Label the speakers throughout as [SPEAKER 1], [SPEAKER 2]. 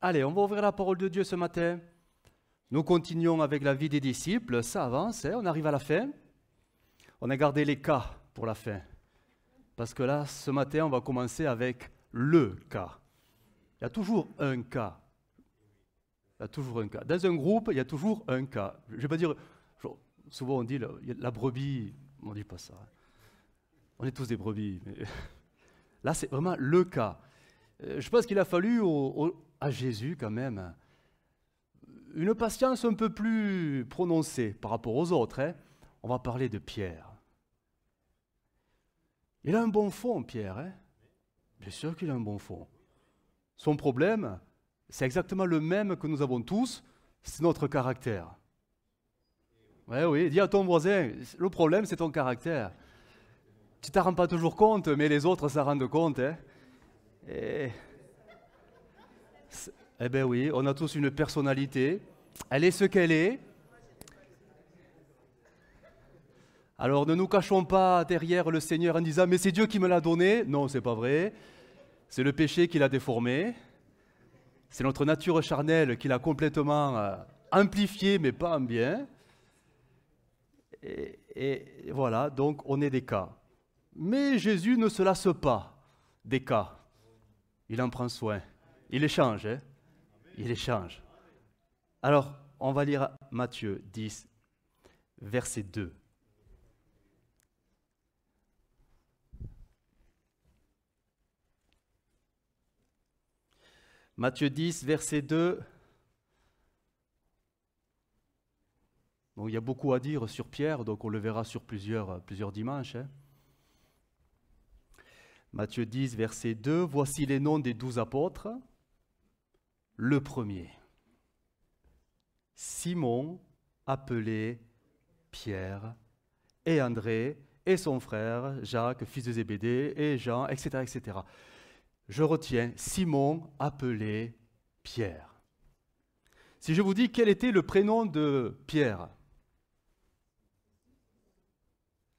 [SPEAKER 1] Allez, on va ouvrir la parole de Dieu ce matin. Nous continuons avec la vie des disciples. Ça avance, hein, on arrive à la fin. On a gardé les cas pour la fin. Parce que là, ce matin, on va commencer avec le cas. Il y a toujours un cas. Il y a toujours un cas. Dans un groupe, il y a toujours un cas. Je ne vais pas dire, souvent on dit la, brebis, on ne dit pas ça. On est tous des brebis. Là, c'est vraiment le cas. Euh, je pense qu'il a fallu à Jésus quand même une patience un peu plus prononcée par rapport aux autres. Hein. On va parler de Pierre. Il a un bon fond, Pierre. Hein. Bien sûr qu'il a un bon fond. Son problème, c'est exactement le même que nous avons tous, c'est notre caractère. Oui, oui, dis à ton voisin, le problème, c'est ton caractère. Tu t'en rends pas toujours compte, mais les autres s'en rendent compte. Hein. Et eh bien oui, on a tous une personnalité. Elle est ce qu'elle est. Alors ne nous cachons pas derrière le Seigneur en disant Mais c'est Dieu qui me l'a donné. Non, c'est pas vrai. C'est le péché qui l'a déformé. C'est notre nature charnelle qui l'a complètement euh, amplifié, mais pas en bien. et, voilà, donc on est des cas. Mais Jésus ne se lasse pas des cas. Il en prend soin. Il échange, hein Il échange. Alors, on va lire Matthieu 10, verset 2. Matthieu 10, verset 2. Bon, il y a beaucoup à dire sur Pierre, donc on le verra sur plusieurs, plusieurs dimanches. Hein. Matthieu 10, verset 2, voici les noms des douze apôtres le premier. Simon, appelé Pierre, et André, et son frère, Jacques, fils de Zébédée, et Jean, etc., etc. Je retiens Simon, appelé Pierre. Si je vous dis quel était le prénom de Pierre,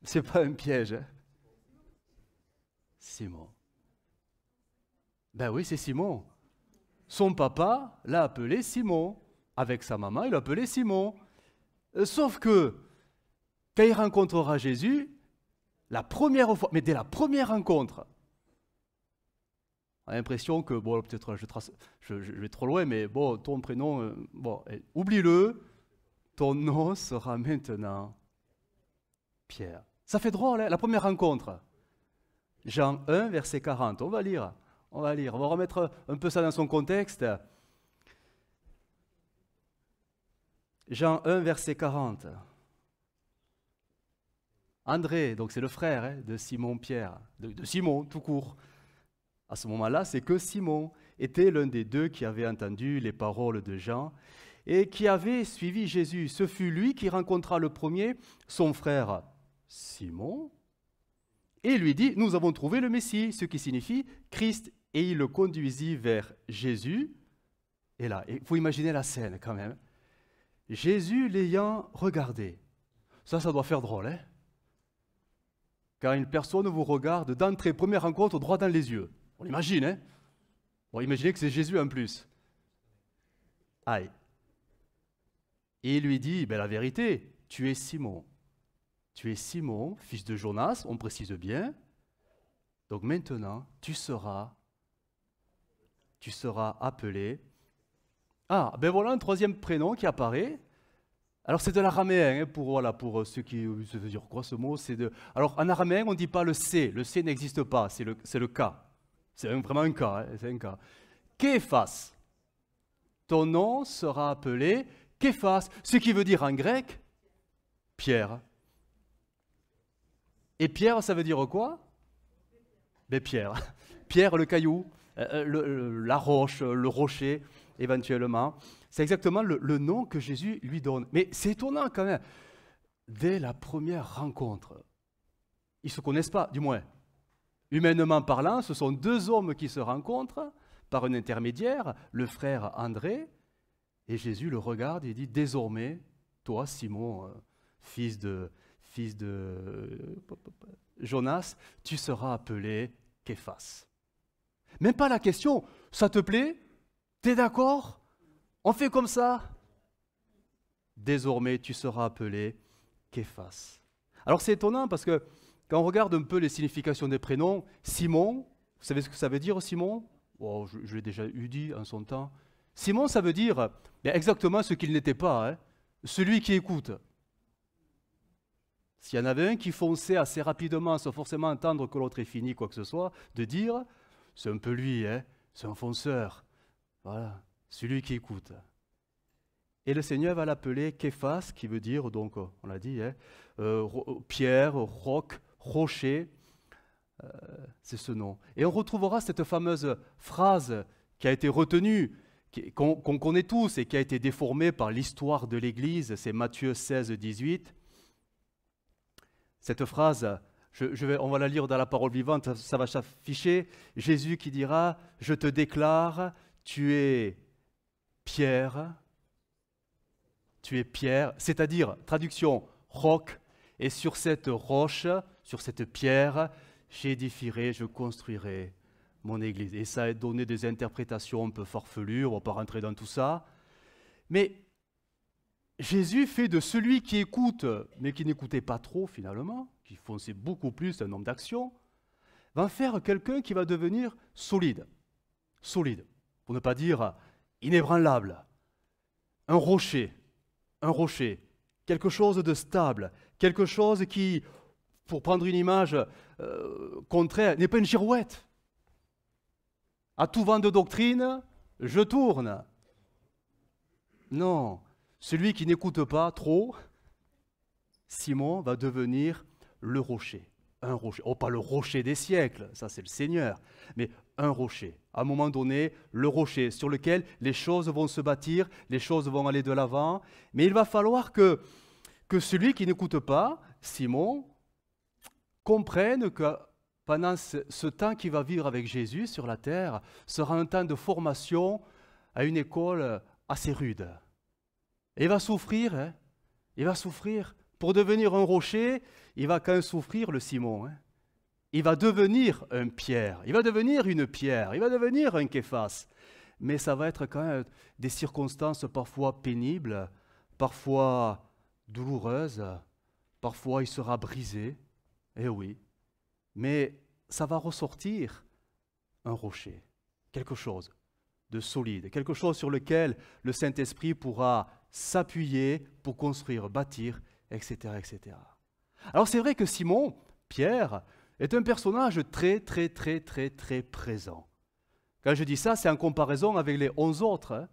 [SPEAKER 1] c'est pas un piège. Hein. Simon. Ben oui, c'est Simon. Son papa l'a appelé Simon. Avec sa maman, il l'a appelé Simon. Euh, sauf que quand il rencontrera Jésus, la première fois, mais dès la première rencontre, on a l'impression que, bon, peut-être je, je, vais trop loin, mais bon, ton prénom, euh, bon, oublie-le, ton nom sera maintenant Pierre. Ça fait drôle, hein, la première rencontre. Jean 1, verset 40, on va lire. On va lire, on va remettre un peu ça dans son contexte. Jean 1, verset 40. André, donc c'est le frère hein, de Simon-Pierre, de, Simon tout court. À ce moment-là, c'est que Simon était l'un des deux qui avait entendu les paroles de Jean et qui avait suivi Jésus. Ce fut lui qui rencontra le premier son frère Simon et lui dit, nous avons trouvé le Messie, ce qui signifie Christ et il le conduisit vers Jésus. Et là, il faut imaginer la scène quand même. Jésus l'ayant regardé. Ça, ça doit faire drôle, hein Quand une personne vous regarde d'entrée, première rencontre, droit dans les yeux. On l'imagine, hein Bon, imaginez que c'est Jésus en plus. Aïe. Et il lui dit, ben, la vérité, tu es Simon. Tu es Simon, fils de Jonas, on précise bien. Donc maintenant, tu seras tu seras appelé. Ah, ben voilà un troisième prénom qui apparaît. Alors c'est de l'araméen, hein, pour, voilà, pour euh, ceux qui... se veut dire quoi ce mot c'est de... Alors en araméen, on ne dit pas le C, le C n'existe pas, c'est le, le K. C'est vraiment un K, hein, c'est un K. Képhas, ton nom sera appelé Képhas, ce qui veut dire en grec Pierre. Et Pierre, ça veut dire quoi Ben Pierre. Pierre le caillou. Euh, euh, la roche, le rocher éventuellement. C'est exactement le, nom que Jésus lui donne. Mais c'est étonnant quand même. Dès la première rencontre, ils ne se connaissent pas, du moins. Humainement parlant, ce sont deux hommes qui se rencontrent par un intermédiaire, le frère André, et Jésus le regarde et dit, désormais, toi, Simon, euh, fils de, fils de Jonas, tu seras appelé Képhas. Même pas la question, ça te plaît T'es d'accord On fait comme ça Désormais, tu seras appelé Képhas. Alors c'est étonnant parce que quand on regarde un peu les significations des prénoms, Simon, vous savez ce que ça veut dire Simon oh, Je, l'ai déjà eu dit en son temps. Simon, ça veut dire ben, exactement ce qu'il n'était pas, hein, celui qui écoute. S'il y en avait un qui fonçait assez rapidement sans forcément entendre que l'autre est fini quoi que ce soit, de dire c'est un peu lui, hein. c'est un fonceur. Voilà, celui qui écoute. Et le Seigneur va l'appeler Képhas, qui veut dire, donc, on l'a dit, hein, euh, pierre, roc, rocher. Euh, c'est ce nom. Et on retrouvera cette fameuse phrase qui a été retenue, qu'on connaît tous et qui a été déformée par l'histoire de l'Église. C'est Matthieu 16, 18. Cette phrase je, vais, on va la lire dans la parole vivante, ça, va s'afficher. Jésus qui dira, je te déclare, tu es Pierre, tu es Pierre, c'est-à-dire, traduction, roc, et sur cette roche, sur cette pierre, j'édifierai, je construirai mon église. Et ça a donné des interprétations un peu farfelues, on ne va pas rentrer dans tout ça. Mais Jésus fait de celui qui écoute, mais qui n'écoutait pas trop finalement, qui fonçait beaucoup plus un homme d'action, va faire quelqu'un qui va devenir solide. Solide, pour ne pas dire inébranlable. Un rocher, un rocher, quelque chose de stable, quelque chose qui, pour prendre une image euh, contraire, n'est pas une girouette. À tout vent de doctrine, je tourne. Non, celui qui n'écoute pas trop, Simon va devenir le rocher. Un rocher. Oh, pas le rocher des siècles, ça c'est le Seigneur, mais un rocher. À un moment donné, le rocher sur lequel les choses vont se bâtir, les choses vont aller de l'avant. Mais il va falloir que, que celui qui n'écoute pas, Simon, comprenne que pendant ce, temps qu'il va vivre avec Jésus sur la terre sera un temps de formation à une école assez rude il va souffrir, hein. il va souffrir. Pour devenir un rocher, il va quand même souffrir le Simon. Hein. il va devenir un pierre, il va devenir une pierre, il va devenir un képhas. Mais ça va être quand même des circonstances parfois pénibles, parfois douloureuses, parfois il sera brisé, eh oui. Mais ça va ressortir un rocher, quelque chose de solide, quelque chose sur lequel le Saint-Esprit pourra s'appuyer pour construire, bâtir, etc. etc. Alors c'est vrai que Simon, Pierre, est un personnage très, très, très, très, très présent. Quand je dis ça, c'est en comparaison avec les onze autres. Hein.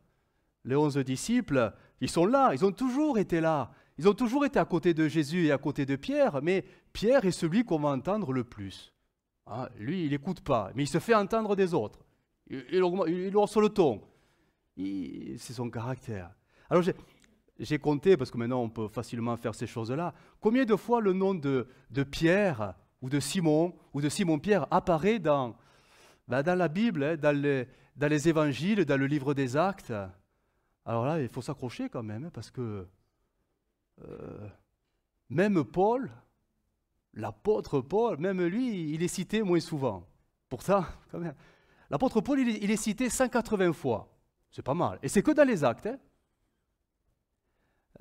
[SPEAKER 1] Les onze disciples, ils sont là, ils ont toujours été là. Ils ont toujours été à côté de Jésus et à côté de Pierre, mais Pierre est celui qu'on va entendre le plus. Ah, lui, il n'écoute pas, mais il se fait entendre des autres. Il, il, le ton. C'est son caractère. Alors j'ai compté, parce que maintenant on peut facilement faire ces choses-là, combien de fois le nom de, Pierre ou de Simon ou de Simon-Pierre apparaît dans, bah, la Bible, hein, dans, les, évangiles, dans le livre des actes. Alors là, il faut s'accrocher quand même, hein, parce que euh, même Paul, l'apôtre Paul, même lui, il est cité moins souvent. Pourtant, quand même, l'apôtre Paul, il est, cité 180 fois. C'est pas mal. Et c'est que dans les actes. Hein.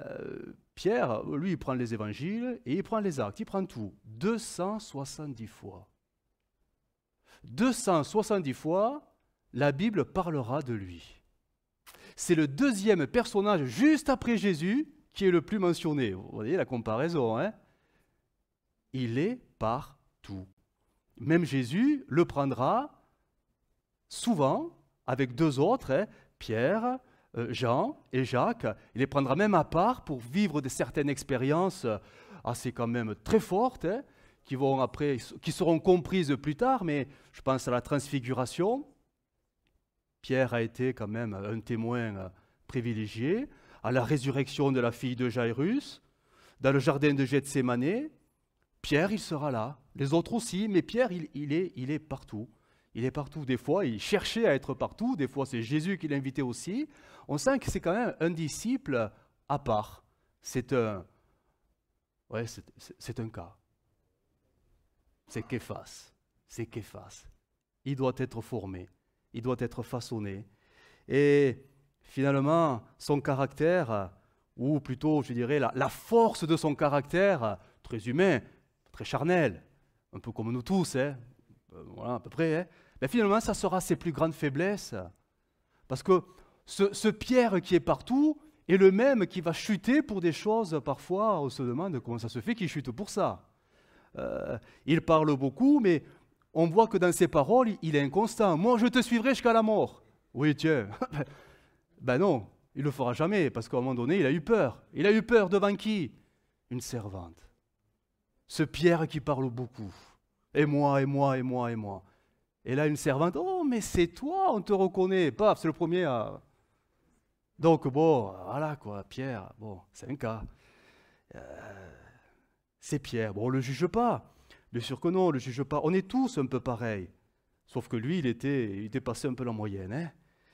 [SPEAKER 1] Euh, Pierre, lui, il prend les évangiles et il prend les actes, il prend tout. 270 fois. 270 fois, la Bible parlera de lui. C'est le deuxième personnage juste après Jésus qui est le plus mentionné. Vous voyez la comparaison. Hein il est partout. Même Jésus le prendra souvent avec deux autres, hein. Pierre, euh, Jean et Jacques. Il les prendra même à part pour vivre de certaines expériences euh, assez quand même très fortes, hein, qui, vont qui seront comprises plus tard, mais je pense à la transfiguration. Pierre a été quand même un témoin euh, privilégié, à la résurrection de la fille de Jairus, dans le jardin de Gethsemane. Pierre, il sera là. Les autres aussi, mais Pierre, il est, il est partout. Il est partout. Des fois, il cherchait à être partout. Des fois, c'est Jésus qui l'invitait aussi. On sent que c'est quand même un disciple à part. C'est un, ouais, c'est un cas. C'est Képhas. C'est qu'efface Il doit être formé. Il doit être façonné. Et finalement, son caractère, ou plutôt, je dirais, la, la force de son caractère, très humain, très charnel, un peu comme nous tous, hein, euh, voilà, à peu près, hein, mais finalement, ça sera ses plus grandes faiblesses. Parce que ce, Pierre qui est partout est le même qui va chuter pour des choses, parfois, on se demande comment ça se fait qu'il chute pour ça. Euh, il parle beaucoup, mais on voit que dans ses paroles, il est inconstant. Moi, je te suivrai jusqu'à la mort. Oui, tiens. ben non, il ne le fera jamais, parce qu'à un moment donné, il a eu peur. Il a eu peur devant qui Une servante. Ce Pierre qui parle beaucoup. Et moi, et moi, et moi, et moi. Et là, une servante, oh, mais c'est toi, on te reconnaît. Paf, c'est le premier à. Donc, bon, voilà quoi, Pierre, bon, c'est un cas. Euh, c'est Pierre, bon, on ne le juge pas. Bien sûr que non, on le juge pas. On est tous un peu pareils. Sauf que lui, il était, il était passé un peu la moyenne. Hein.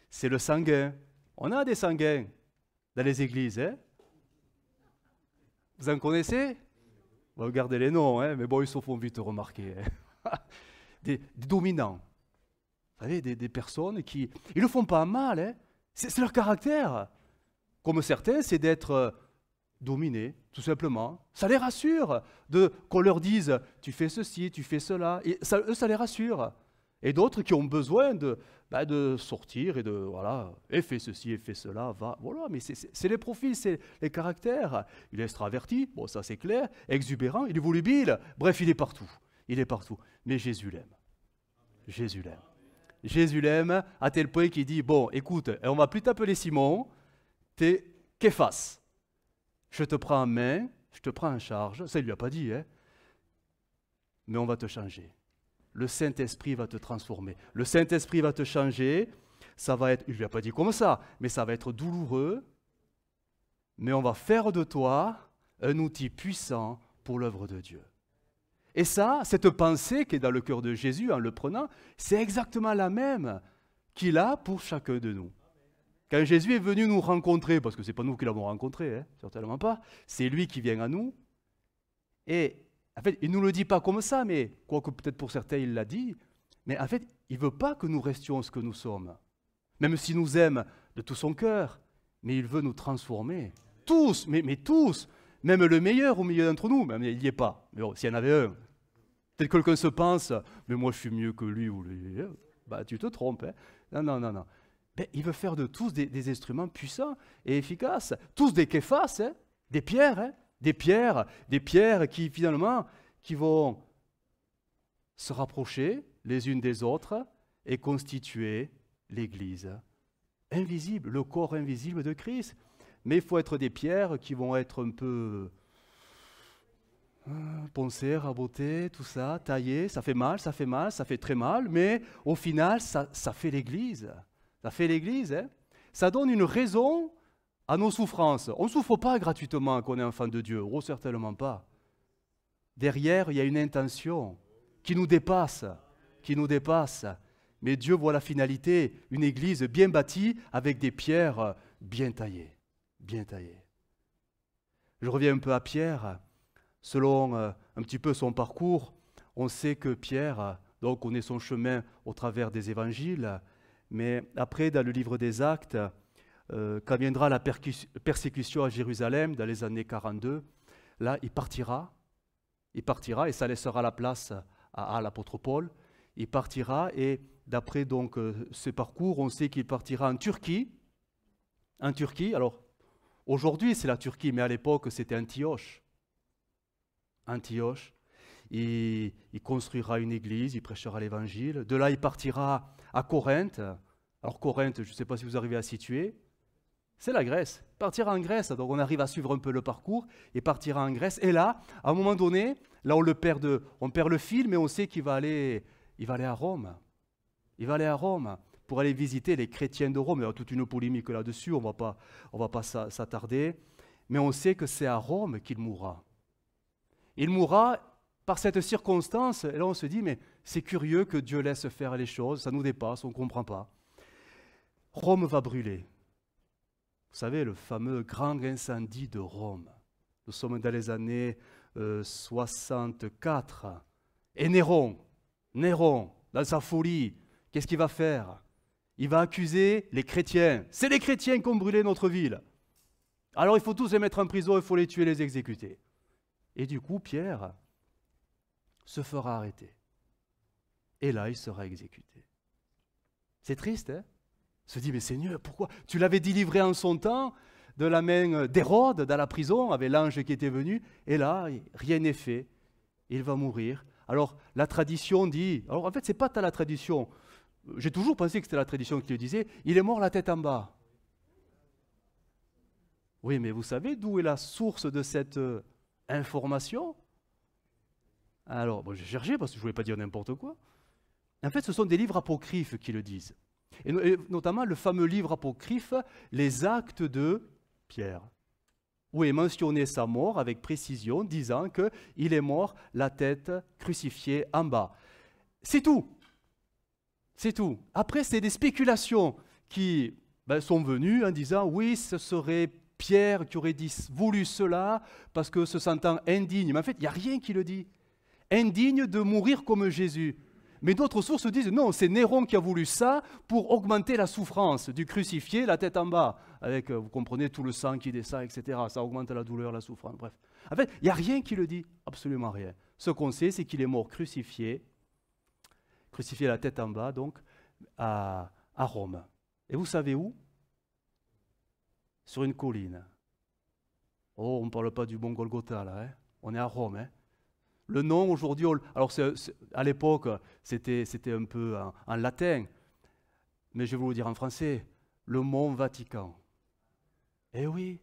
[SPEAKER 1] c'est le sanguin. On a des sanguins dans les églises. Hein. Vous en connaissez Regardez les noms, hein, mais bon, ils se font vite remarquer. des, dominants. Vous savez, des, personnes qui... Ils ne le font pas mal, hein c'est leur caractère. Comme certains, c'est d'être euh, dominé, tout simplement. Ça les rassure de qu'on leur dise tu fais ceci, tu fais cela. ça, eux, ça les rassure. Et d'autres qui ont besoin de, bah, de sortir et de voilà, et eh, fais ceci, et eh, fais cela, va. Voilà, mais c'est les profils, c'est les caractères. Il est extraverti, bon, ça c'est clair, exubérant, il est volubile, bref, il est partout il est partout. Mais Jésus l'aime. Jésus l'aime. Jésus l'aime à tel point qu'il dit, bon, écoute, on va plus t'appeler Simon, t'es Képhas. Je te prends en main, je te prends en charge. Ça, il lui a pas dit, hein. Mais on va te changer. Le Saint-Esprit va te transformer. Le Saint-Esprit va te changer. Ça va être, il lui a pas dit comme ça, mais ça va être douloureux. Mais on va faire de toi un outil puissant pour l'œuvre de Dieu. Et ça, cette pensée qui est dans le cœur de Jésus en le prenant, c'est exactement la même qu'il a pour chacun de nous. Quand Jésus est venu nous rencontrer, parce que ce n'est pas nous qui l'avons rencontré, hein, certainement pas, c'est lui qui vient à nous. Et en fait, il ne nous le dit pas comme ça, mais quoique peut-être pour certains il l'a dit, mais en fait, il ne veut pas que nous restions ce que nous sommes. Même s'il nous aime de tout son cœur, mais il veut nous transformer. Tous, mais tous, même le meilleur au milieu d'entre nous, même il n'y est pas. Mais s'il y en avait un, peut-être quelqu'un se pense, mais moi je suis mieux que lui ou euh, bah, tu te trompes. Hein. Non, non, non, non. Ben, il veut faire de tous des, instruments puissants et efficaces. Tous des képhas, hein. des pierres, hein. des pierres, des pierres qui finalement qui vont se rapprocher les unes des autres et constituer l'Église. Invisible, le corps invisible de Christ. Mais il faut être des pierres qui vont être un peu euh, poncées, rabotées, tout ça, taillées. ça fait mal, ça fait mal, ça fait très mal, mais au final, ça, fait l'Église. Ça fait l'Église. Hein. ça donne une raison à nos souffrances. On ne souffre pas gratuitement qu'on est enfant de Dieu, oh certainement pas. Derrière, il y a une intention qui nous dépasse, qui nous dépasse. Mais Dieu voit la finalité, une Église bien bâtie avec des pierres bien taillées bien taillé. Je reviens un peu à Pierre. Selon euh, un petit peu son parcours, on sait que Pierre, donc on connaît son chemin au travers des évangiles, mais après, dans le livre des Actes, euh, quand viendra la persécution à Jérusalem dans les années 42, là, il partira, il partira et ça laissera la place à, l'apôtre Paul. Il partira et d'après donc euh, ce parcours, on sait qu'il partira en Turquie. En Turquie, alors Aujourd'hui, c'est la Turquie, mais à l'époque, c'était Antioche. Antioche. Il, il, construira une église, il prêchera l'évangile. De là, il partira à Corinthe. Alors, Corinthe, je ne sais pas si vous arrivez à situer. C'est la Grèce. Partira en Grèce, donc on arrive à suivre un peu le parcours et partira en Grèce. Et là, à un moment donné, là on le perd, de, on perd le fil, mais on sait qu'il va aller, il va aller à Rome. Il va aller à Rome pour aller visiter les chrétiens de Rome. Il y a toute une polémique là-dessus, on ne va pas s'attarder. Mais on sait que c'est à Rome qu'il mourra. Il mourra par cette circonstance. Et là, on se dit, mais c'est curieux que Dieu laisse faire les choses, ça nous dépasse, on ne comprend pas. Rome va brûler. Vous savez, le fameux grand incendie de Rome. Nous sommes dans les années 64. Euh, et Néron, Néron, dans sa folie, qu'est-ce qu'il va faire il va accuser les chrétiens. C'est les chrétiens qui ont brûlé notre ville. Alors il faut tous les mettre en prison, il faut les tuer, les exécuter. Et du coup, Pierre se fera arrêter. Et là, il sera exécuté. C'est triste, hein Se dit, mais Seigneur, pourquoi Tu l'avais délivré en son temps de la main d'Hérode dans la prison, avec l'ange qui était venu, et là, rien n'est fait. Il va mourir. Alors, la tradition dit, alors en fait, c'est pas tant la tradition, j'ai toujours pensé que c'était la tradition qui le disait, il est mort la tête en bas. Oui, mais vous savez d'où est la source de cette euh, information Alors, j'ai cherché parce que je ne voulais pas dire n'importe quoi. En fait, ce sont des livres apocryphes qui le disent. Et, notamment le fameux livre apocryphe, Les Actes de Pierre, où est mentionné sa mort avec précision, disant qu'il est mort la tête crucifiée en bas. C'est tout c'est tout. Après, c'est des spéculations qui ben, sont venues en disant oui, ce serait Pierre qui aurait dit, voulu cela parce que se sentant indigne. Mais en fait, il n'y a rien qui le dit. Indigne de mourir comme Jésus. Mais d'autres sources disent non, c'est Néron qui a voulu ça pour augmenter la souffrance du crucifié, la tête en bas, avec, euh, vous comprenez, tout le sang qui descend, etc. Ça augmente la douleur, la souffrance, bref. En fait, il n'y a rien qui le dit, absolument rien. Ce qu'on sait, c'est qu'il est mort crucifié la tête en bas, donc, à, Rome. Et vous savez où Sur une colline. Oh, on ne parle pas du bon Golgotha, là. Hein on est à Rome. Hein le nom, aujourd'hui, alors à l'époque, c'était un peu en, latin, mais je vais vous le dire en français, le mont Vatican. Eh oui,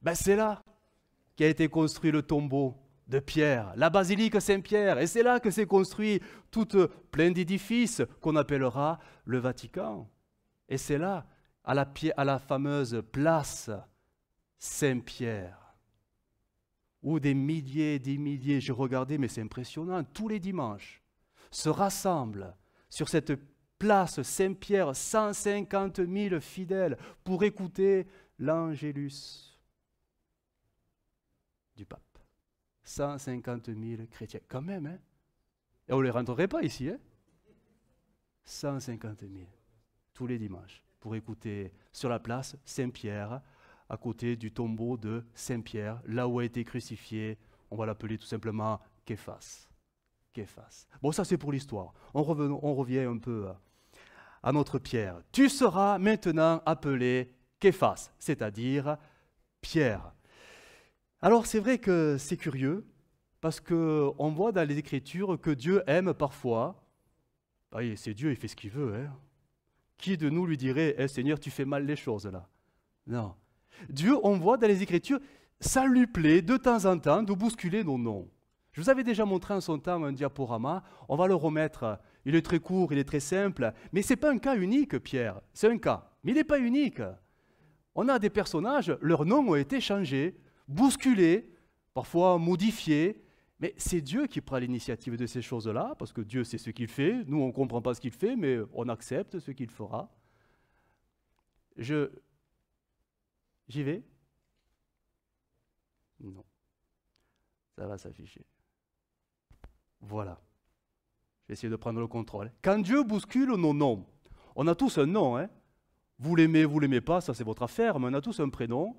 [SPEAKER 1] ben, c'est là qu'a été construit le tombeau de Pierre, la basilique Saint-Pierre, et c'est là que s'est construit tout plein d'édifices qu'on appellera le Vatican. Et c'est là, à la, fameuse place Saint-Pierre, où des milliers et des milliers, j'ai regardé, mais c'est impressionnant, tous les dimanches, se rassemblent sur cette place Saint-Pierre, 150 000 fidèles, pour écouter l'Angélus du pape. 150 000 chrétiens. Quand même, hein Et on ne les rentrerait pas ici, hein 150 000, tous les dimanches, pour écouter sur la place Saint-Pierre, à côté du tombeau de Saint-Pierre, là où a été crucifié, on va l'appeler tout simplement Képhas. Képhas. Bon, ça c'est pour l'histoire. On, on, revient un peu à, euh, à notre Pierre. Tu seras maintenant appelé Képhas, c'est-à-dire Pierre. Alors c'est vrai que c'est curieux, parce qu'on voit dans les Écritures que Dieu aime parfois. Bah, c'est Dieu, il fait ce qu'il veut. Hein. Qui de nous lui dirait Eh Seigneur, tu fais mal les choses là Non. Dieu, on voit dans les Écritures, ça lui plaît de temps en temps de bousculer nos noms. Je vous avais déjà montré en son temps un diaporama, on va le remettre. Il est très court, il est très simple, mais ce n'est pas un cas unique, Pierre. C'est un cas, mais il n'est pas unique. On a des personnages, leurs noms ont été changés bousculer, parfois modifier, mais c'est Dieu qui prend l'initiative de ces choses-là, parce que Dieu sait ce qu'il fait, nous on ne comprend pas ce qu'il fait, mais on accepte ce qu'il fera. Je... J'y vais Non. Ça va s'afficher. Voilà. Je vais essayer de prendre le contrôle. Quand Dieu bouscule nos noms, on a tous un nom. Hein vous l'aimez, vous l'aimez pas, ça c'est votre affaire, mais on a tous un prénom.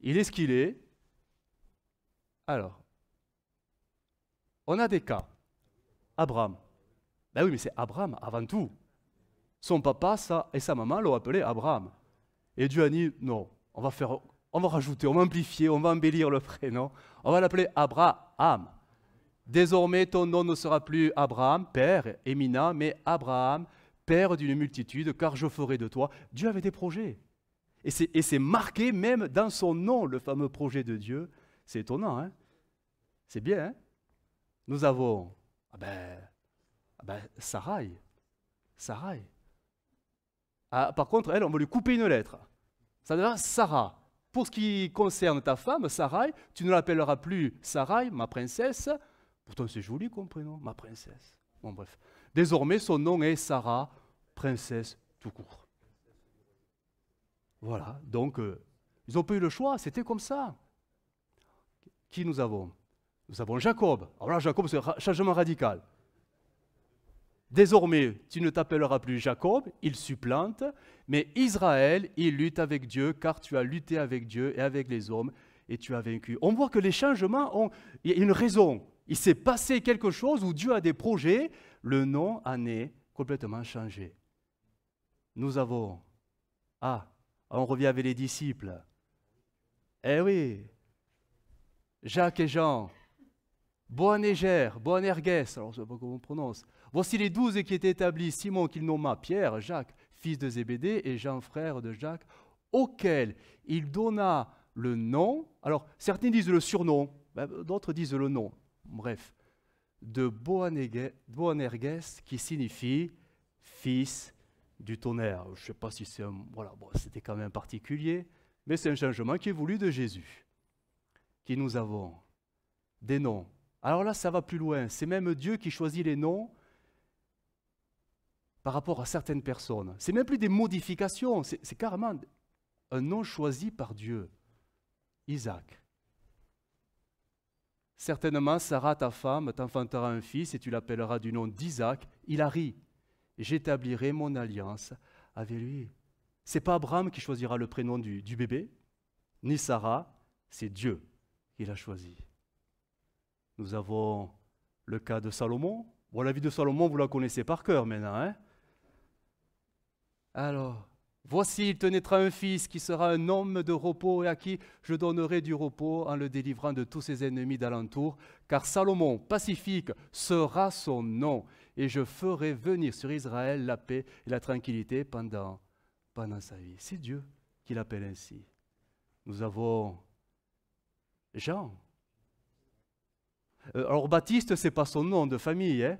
[SPEAKER 1] Il est ce qu'il est. Alors, on a des cas. Abraham. Ben oui, mais c'est Abraham avant tout. Son papa ça, et sa maman l'ont appelé Abraham. Et Dieu a dit non, on va, faire, on va rajouter, on va amplifier, on va embellir le prénom. On va l'appeler Abraham. Désormais, ton nom ne sera plus Abraham, père, éminent, mais Abraham, père d'une multitude, car je ferai de toi. Dieu avait des projets. Et c'est marqué même dans son nom, le fameux projet de Dieu. C'est étonnant, hein C'est bien, hein Nous avons ah ben, ah ben Sarai. Ah, par contre, elle, on va lui couper une lettre. Ça devient Sarah. Pour ce qui concerne ta femme, Sarai, tu ne l'appelleras plus Sarai, ma princesse. Pourtant, c'est joli comme prénom, ma princesse. Bon, bref. Désormais, son nom est Sarah, princesse tout court. Voilà, donc, euh, ils n'ont pas eu le choix, c'était comme ça qui nous avons Nous avons Jacob. Alors là, Jacob, c'est un changement radical. Désormais, tu ne t'appelleras plus Jacob, il supplante, mais Israël, il lutte avec Dieu, car tu as lutté avec Dieu et avec les hommes, et tu as vaincu. On voit que les changements ont une raison. Il s'est passé quelque chose où Dieu a des projets, le nom en est complètement changé. Nous avons, ah, on revient avec les disciples. Eh oui, Jacques et Jean, Boaneger, Boanerges, alors je sais pas comment on prononce. Voici les douze qui étaient établis, Simon qu'il nomma Pierre, Jacques, fils de Zébédée, et Jean, frère de Jacques, auquel il donna le nom, alors certains disent le surnom, ben, d'autres disent le nom, bref, de Boanerges qui signifie fils du tonnerre. Je ne sais pas si c'est un... Voilà, c'était quand même particulier, mais c'est un changement qui est voulu de Jésus qui nous avons, des noms. Alors là, ça va plus loin. C'est même Dieu qui choisit les noms par rapport à certaines personnes. C'est même plus des modifications, c'est carrément un nom choisi par Dieu. Isaac. Certainement, Sarah, ta femme, t'enfantera un fils et tu l'appelleras du nom d'Isaac. Il a ri. J'établirai mon alliance avec lui. C'est pas Abraham qui choisira le prénom du bébé, ni Sarah, c'est Dieu qu'il a choisi. Nous avons le cas de Salomon. Bon, la vie de Salomon, vous la connaissez par cœur maintenant. Hein Alors, voici, il te naîtra un fils qui sera un homme de repos et à qui je donnerai du repos en le délivrant de tous ses ennemis d'alentour, car Salomon, pacifique, sera son nom, et je ferai venir sur Israël la paix et la tranquillité pendant, pendant sa vie. C'est Dieu qui l'appelle ainsi. Nous avons Jean. Euh, alors Baptiste, c'est pas son nom de famille, hein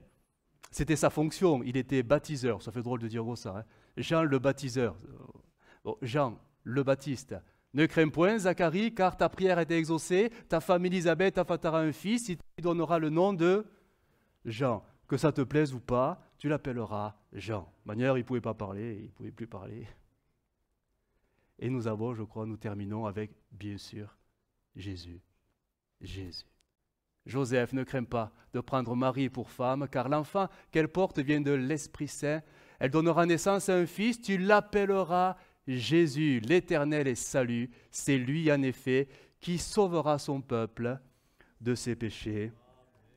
[SPEAKER 1] c'était sa fonction, il était baptiseur, ça fait drôle de dire ça. Hein. Jean le baptiseur, euh, Jean le baptiste. Ne crains point, Zacharie, car ta prière été exaucée, ta femme Élisabeth fatara un fils, il donnera le nom de Jean. Que ça te plaise ou pas, tu l'appelleras Jean. manière, il ne pouvait pas parler, il pouvait plus parler. Et nous avons, je crois, nous terminons avec, bien sûr, Jésus, Jésus. Joseph ne craint pas de prendre Marie pour femme, car l'enfant qu'elle porte vient de l'Esprit Saint. Elle donnera naissance à un fils, tu l'appelleras Jésus, l'Éternel est salut. C'est lui en effet qui sauvera son peuple de ses péchés.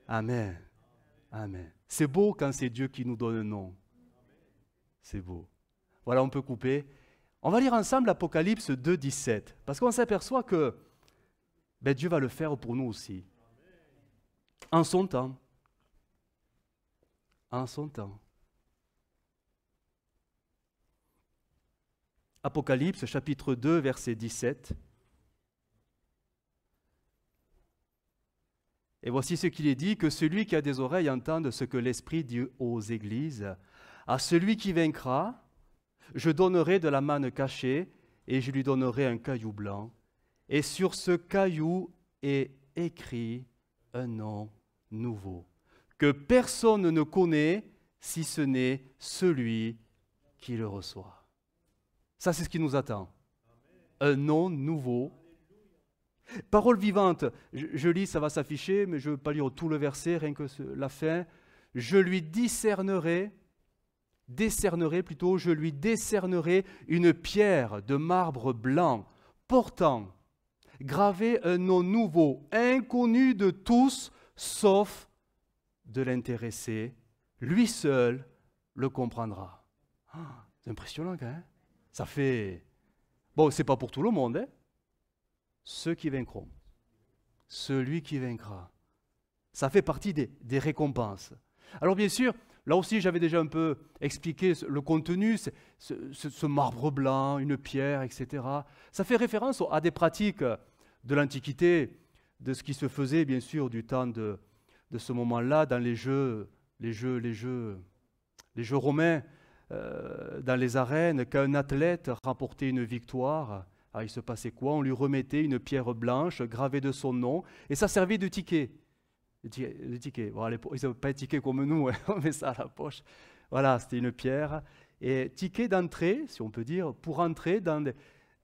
[SPEAKER 1] Amen. Amen. C'est beau quand c'est Dieu qui nous donne un nom. C'est beau. Voilà, on peut couper. On va lire ensemble l'Apocalypse 2, 17, parce qu'on s'aperçoit que ben, Dieu va le faire pour nous aussi. En son temps. En son temps. Apocalypse chapitre 2 verset 17. Et voici ce qu'il est dit, que celui qui a des oreilles entende ce que l'Esprit dit aux églises. À celui qui vaincra, je donnerai de la manne cachée, et je lui donnerai un caillou blanc, et sur ce caillou est écrit un nom nouveau, que personne ne connaît si ce n'est celui qui le reçoit. Ça, c'est ce qui nous attend. Un nom nouveau. Parole vivante. Je, lis, ça va s'afficher, mais je ne veux pas lire tout le verset, rien que la fin. Je lui discernerai, décernerai plutôt, je lui décernerai une pierre de marbre blanc portant graver un nom nouveau, inconnu de tous, sauf de l'intéressé. Lui seul le comprendra. Ah, c'est impressionnant quand même. Ça fait... Bon, c'est pas pour tout le monde. Hein? Ceux qui vaincront. Celui qui vaincra. Ça fait partie des récompenses. Alors bien sûr, Là aussi, j'avais déjà un peu expliqué le contenu, ce, ce, marbre blanc, une pierre, etc. Ça fait référence à des pratiques de l'Antiquité, de ce qui se faisait, bien sûr, du temps de, ce moment-là, dans les jeux, les jeux, les jeux, les jeux romains, euh, dans les arènes, qu'un athlète remportait une victoire. Ah, il se passait quoi On lui remettait une pierre blanche gravée de son nom, et ça servait de ticket. Les tickets, ils n'avaient pas de ticket comme nous, hein, on met ça à la poche. Voilà, c'était une pierre. Et ticket d'entrée, si on peut dire, pour entrer dans,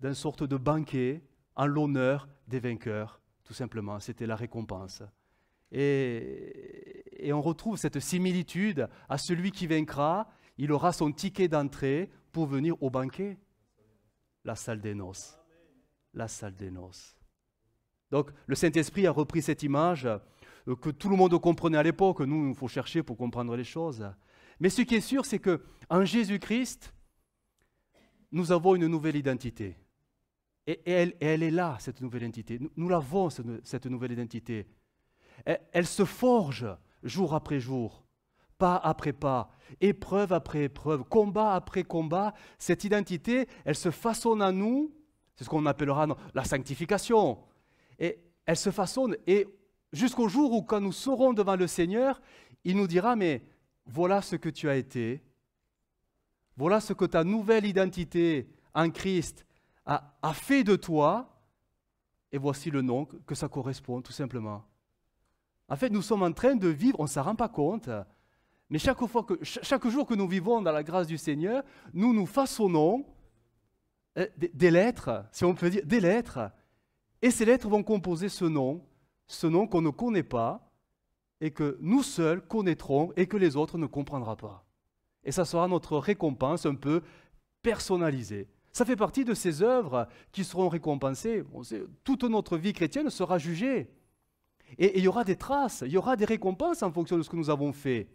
[SPEAKER 1] une sorte de banquet en l'honneur des vainqueurs, tout simplement. C'était la récompense. Et, et on retrouve cette similitude à celui qui vaincra, il aura son ticket d'entrée pour venir au banquet. La salle des noces. La salle des noces. Donc le Saint-Esprit a repris cette image euh, que tout le monde comprenait à l'époque. Nous, il faut chercher pour comprendre les choses. Mais ce qui est sûr, c'est que en Jésus-Christ, nous avons une nouvelle identité. Et elle, elle est là, cette nouvelle identité. Nous, l'avons, cette nouvelle identité. Elle, elle se forge jour après jour, pas après pas, épreuve après épreuve, combat après combat. Cette identité, elle se façonne à nous. C'est ce qu'on appellera la sanctification. Et elle se façonne et Jusqu'au jour où, quand nous serons devant le Seigneur, il nous dira, mais voilà ce que tu as été, voilà ce que ta nouvelle identité en Christ a, fait de toi, et voici le nom que ça correspond, tout simplement. En fait, nous sommes en train de vivre, on ne s'en rend pas compte, mais chaque, fois que, chaque jour que nous vivons dans la grâce du Seigneur, nous nous façonnons euh, des lettres, si on peut dire, des lettres. Et ces lettres vont composer ce nom ce nom qu'on ne connaît pas et que nous seuls connaîtrons et que les autres ne comprendront pas. Et ça sera notre récompense un peu personnalisée. Ça fait partie de ces œuvres qui seront récompensées. Toute notre vie chrétienne sera jugée. Et, il y aura des traces, il y aura des récompenses en fonction de ce que nous avons fait.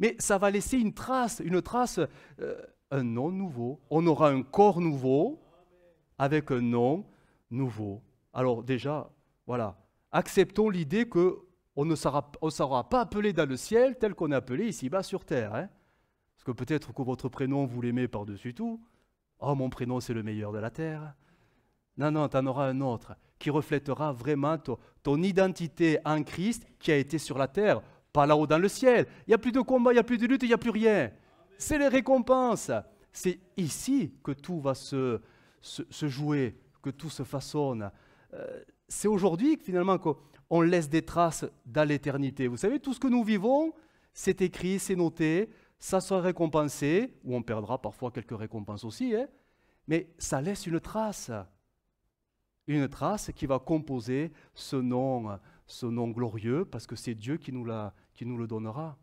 [SPEAKER 1] Mais ça va laisser une trace, une trace, euh, un nom nouveau. On aura un corps nouveau avec un nom nouveau. Alors déjà, voilà, acceptons l'idée que on ne sera, pas appelé dans le ciel tel qu'on est appelé ici-bas sur terre. Hein Parce que peut-être que votre prénom, vous l'aimez par-dessus tout. Oh, mon prénom, c'est le meilleur de la terre. Non, non, tu en auras un autre qui reflètera vraiment ton, identité en Christ qui a été sur la terre, pas là-haut dans le ciel. Il n'y a plus de combat, il n'y a plus de lutte, il n'y a plus rien. C'est les récompenses. C'est ici que tout va se, se, jouer, que tout se façonne. Euh, c'est aujourd'hui finalement qu'on laisse des traces dans l'éternité. Vous savez, tout ce que nous vivons, c'est écrit, c'est noté, ça sera récompensé, ou on perdra parfois quelques récompenses aussi, hein. mais ça laisse une trace. Une trace qui va composer ce nom, ce nom glorieux, parce que c'est Dieu qui nous, qui nous le donnera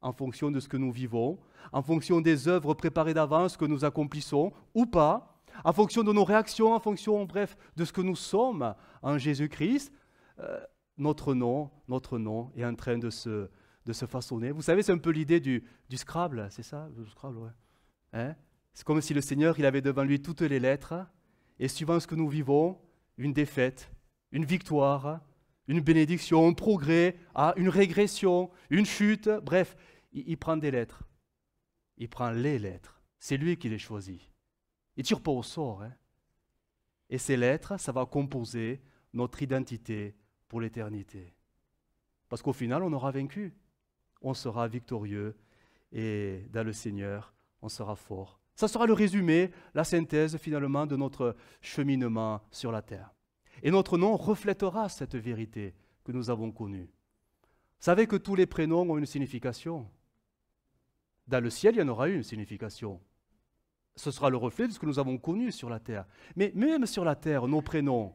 [SPEAKER 1] en fonction de ce que nous vivons, en fonction des œuvres préparées d'avance que nous accomplissons ou pas, en fonction de nos réactions, en fonction, bref, de ce que nous sommes en Jésus-Christ, euh, notre nom, notre nom est en train de se, de se façonner. Vous savez, c'est un peu l'idée du, Scrabble, c'est ça Le Scrabble, ouais. Hein? c'est comme si le Seigneur, il avait devant lui toutes les lettres, et suivant ce que nous vivons, une défaite, une victoire, une bénédiction, un progrès, à ah, une régression, une chute, bref, il prend des lettres. Il prend les lettres. C'est lui qui les choisit. Il tire pas au sort. Hein. Et ces lettres, ça va composer notre identité pour l'éternité. Parce qu'au final, on aura vaincu. On sera victorieux et dans le Seigneur, on sera fort. Ça sera le résumé, la synthèse finalement de notre cheminement sur la terre. Et notre nom reflétera cette vérité que nous avons connue. Vous savez que tous les prénoms ont une signification. Dans le ciel, il y en aura une signification ce sera le reflet de ce que nous avons connu sur la terre. Mais même sur la terre, nos prénoms.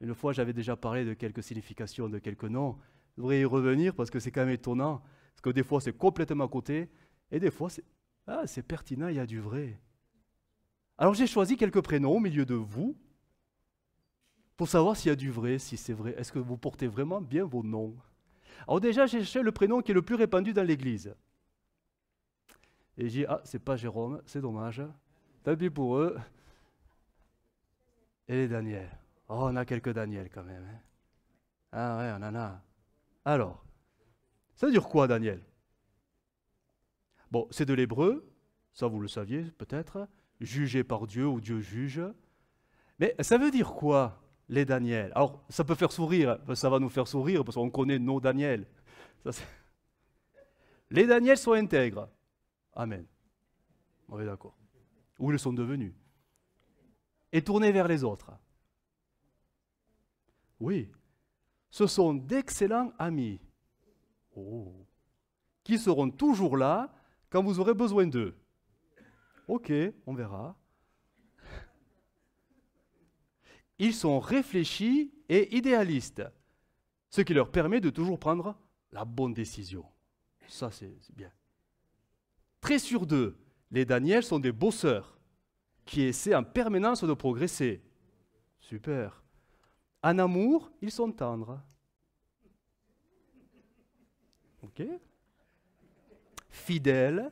[SPEAKER 1] Une fois, j'avais déjà parlé de quelques significations de quelques noms. Je voudrais y revenir parce que c'est quand même étonnant. Parce que des fois, c'est complètement à côté. Et des fois, c'est ah, pertinent, il y a du vrai. Alors j'ai choisi quelques prénoms au milieu de vous pour savoir s'il y a du vrai, si c'est vrai. Est-ce que vous portez vraiment bien vos noms Alors déjà, j'ai cherché le prénom qui est le plus répandu dans l'Église. Et j'ai dit, ah, c'est pas Jérôme, c'est dommage. Tant pis pour eux. Et les Daniel. Oh, on a quelques Daniel quand même. Hein. Ah ouais, on en a. Alors, ça veut dire quoi, Daniel Bon, c'est de l'hébreu, ça vous le saviez peut-être, jugé par Dieu ou Dieu juge. Mais ça veut dire quoi, les Daniel Alors, ça peut faire sourire, ça va nous faire sourire parce qu'on connaît nos Daniel. les Daniels sont intègres. Amen. On est d'accord. Où ils sont devenus. Et tournés vers les autres. Oui, ce sont d'excellents amis oh. qui seront toujours là quand vous aurez besoin d'eux. Ok, on verra. Ils sont réfléchis et idéalistes, ce qui leur permet de toujours prendre la bonne décision. Ça, c'est bien très sûr deux, les Daniels sont des bosseurs qui essaient en permanence de progresser. Super. En amour, ils sont tendres. OK Fidèles